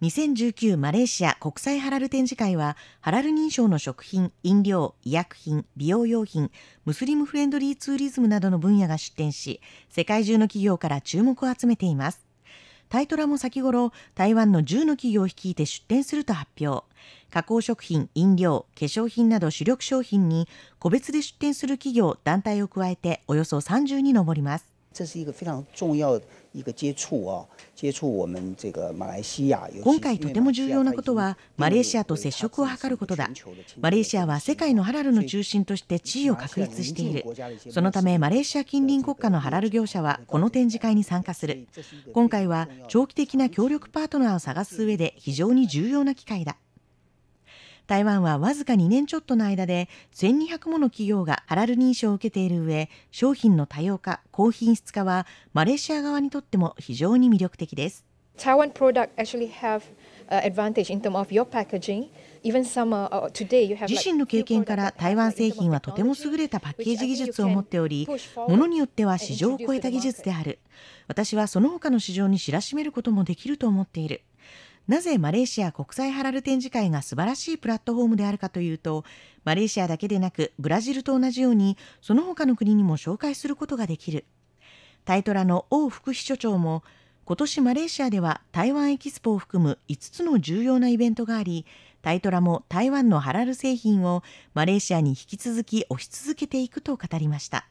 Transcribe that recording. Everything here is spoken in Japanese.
2019マレーシア国際ハラル展示会は、ハラル認証の食品、飲料、医薬品、美容用品、ムスリムフレンドリーツーリズムなどの分野が出展し、世界中の企業から注目を集めています。タイトラも先頃、台湾の10の企業を率いて出展すると発表。加工食品、飲料、化粧品など主力商品に、個別で出展する企業、団体を加えておよそ30に上ります。这是一个非常重要一个接触啊，接触我们这个马来西亚。今回とても重要なことはマレーシアと接触を図ることだ。マレーシアは世界のハラルの中心として地位を確立している。そのためマレーシア近隣国家のハラル業者はこの展示会に参加する。今回は長期的な協力パートナーを探す上で非常に重要な機会だ。台湾はわずか2年ちょっとの間で1200もの企業がハラル認証を受けている上商品の多様化高品質化はマレーシア側にとっても非常に魅力的です actually have 自身の経験から台湾製品はとても優れたパッケージ技術を持っており、ものによっては市場を超えた技術である。私はその他の市場に知らしめることもできると思っている。なぜマレーシア国際ハラル展示会が素晴らしいプラットフォームであるかというとマレーシアだけでなくブラジルと同じようにその他の国にも紹介することができるタイトラの王副秘書長も今年マレーシアでは台湾エキスポを含む5つの重要なイベントがありタイトラも台湾のハラル製品をマレーシアに引き続き推し続けていくと語りました。